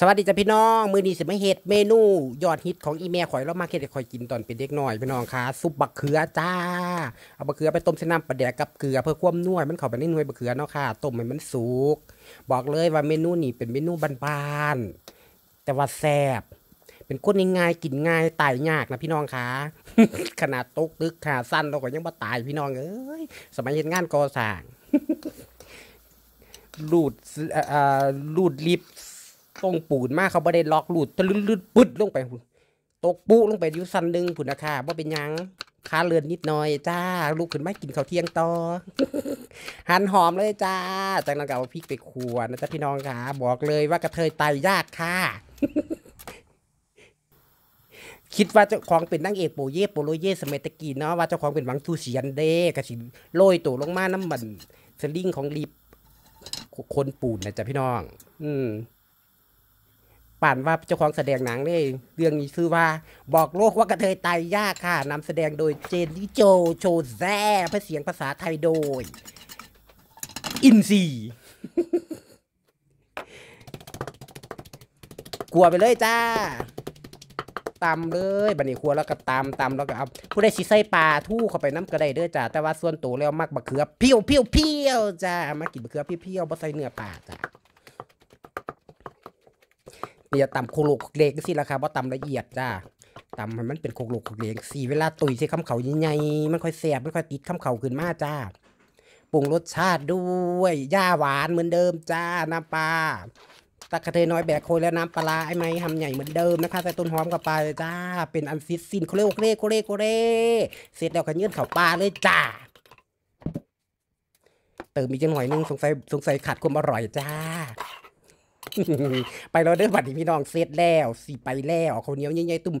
สวัสดีจ้ะพี่น้อง มือดีสิมาเห็ดเมนู ยอดฮิตของอีเมลข่อยเรามาเห็ดข่อยกินตอนเป็นเด็กน้อยพี่น้องค่ะซุปบักเขือจ้า เอาบักเขือไปต้มใส่น้ำปลาแดกกับเกลือ เพื่อความนุ่ยมันเข้าไปในนุ่ยบักเขือเนาะค่ะต้มให้มันสุก บอกเลยว่าเมนูนี้เป็นเมนูบานๆแต่ว่าแซ่บเป็นคนง่ายๆกินง่ายตายยากนะพี่น้องค่ะขนาดตกตึกขาสั้นเราก็ยังมาตายพี่น้องเอ้ยสมัยเห็นงานก่อสร้างรูดรูดลิฟทรงปูนมากเขาบ่ได้ล็อกลูดตะลึดๆปึ๊ดลงไปุ่นตกปุ๊ลงไปยุสซันนึงผุ่นนะค่ะว่าเป็นยังคาเลือนนิดหน่อยจ้าลูกขึ้นไม่กินข้าวเที่ยงต่อ หั่นหอมเลยจ้าจากนั้นก็เอาพริกไปขวนะจ๊ะพี่น้องค่ะ บอกเลยว่ากระเทยตายยากค่ะ คิดว่าเจ้าของเป็นนางเอกโปเยโปโลเยสสมัยตะกี้เนาะว่าเจ้าของเป็นหวังทูเสียนเด้กระสิโรยตัวลงมาน้ำมันสลิงของรีบคนปูนนะจ๊ะพี่น้อง อืมป่านว่าเจ้าของแสดงหนังนี่เรื่องนี้ชื่อว่าบอกโลกว่ากระเทยตายยากค่ะนำแสดงโดยเจนนี่โจโช แซ่เพื่อเสียงภาษาไทยโดย อินซี กลัวไปเลยจ้าตำเลยบันนี้ครัวแล้วก็ตำตำแล้วก็เอาผู้ได้สิใส้ปลาทู่เข้าไปน้ำกระไดเด้อจ้า แต่ว่าส่วนตัวแล้วมักบะเขือเพี้ยวเพี้ยวเพี้ยวจ้ามากินบะเขือเพี้ยวเพี้ยวบะใส่เนื้อปลาจ้าเีายวตำโคโลกเล็กสิราคาบ่ตำละเอียดจ้าตำมันเป็นโคโลกเล็กสีเวลาตุยใชข้าำเขาใหญ่ๆมันค่อยแสบมันค่อยติดข้าเขาขึ้นมาจ้าปรุงรสชาติด้วยย่าหวานเหมือนเดิมจ้าน้ำปลาตะกะเทน้อยแบกโคลและน้ำปลาไอ้ไม้ทำใหญ่เหมือนเดิมนะคะใส่ต้นหอมกับปลาจ้าเป็นอันซิสซินโคเรโคเรโคเรโคเรเสร็จแล้วก็ยื่นเข่าปลาเลยจ้า เติมอีกจังหน่อยนึง สงสัยสงสัยขาดความอร่อยจ้าไปรอ้เด้์บัรที่พี่น้องเซตแล้วสิไปแล้วเขาเนี้ยใหญ่ๆตุ่ม